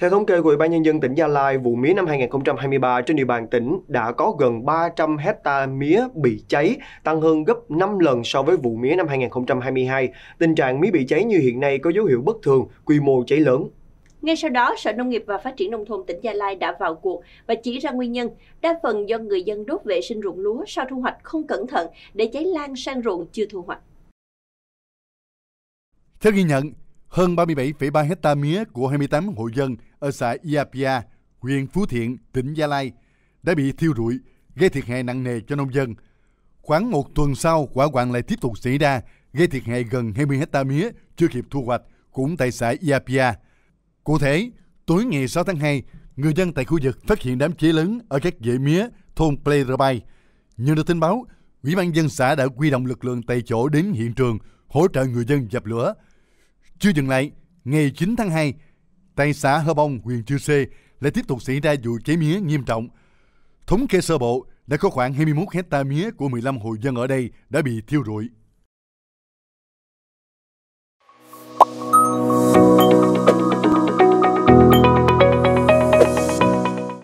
Theo thống kê của Ủy ban Nhân dân tỉnh Gia Lai, vụ mía năm 2023 trên địa bàn tỉnh đã có gần 300 hecta mía bị cháy, tăng hơn gấp 5 lần so với vụ mía năm 2022. Tình trạng mía bị cháy như hiện nay có dấu hiệu bất thường, quy mô cháy lớn. Ngay sau đó, Sở Nông nghiệp và Phát triển Nông thôn tỉnh Gia Lai đã vào cuộc và chỉ ra nguyên nhân, đa phần do người dân đốt vệ sinh ruộng lúa sau thu hoạch không cẩn thận để cháy lan sang ruộng chưa thu hoạch. Theo ghi nhận, hơn 37,3 hecta mía của 28 hộ dân ở xã Iapia, huyện Phú Thiện, tỉnh Gia Lai đã bị thiêu rụi, gây thiệt hại nặng nề cho nông dân. Khoảng một tuần sau, quả hoạn lại tiếp tục xảy ra, gây thiệt hại gần 20 hecta mía chưa kịp thu hoạch, cũng tại xã Iapia. Cụ thể, tối ngày 6 tháng 2, người dân tại khu vực phát hiện đám cháy lớn ở các dãy mía thôn Plerbay. Nhận được tin báo, Ủy ban dân xã đã quy động lực lượng tại chỗ đến hiện trường hỗ trợ người dân dập lửa. Chưa dừng lại, ngày 9 tháng 2, tại xã Hơ Bông, huyện Chư Sê lại tiếp tục xảy ra vụ cháy mía nghiêm trọng. Thống kê sơ bộ đã có khoảng 21 hecta mía của 15 hộ dân ở đây đã bị thiêu rụi.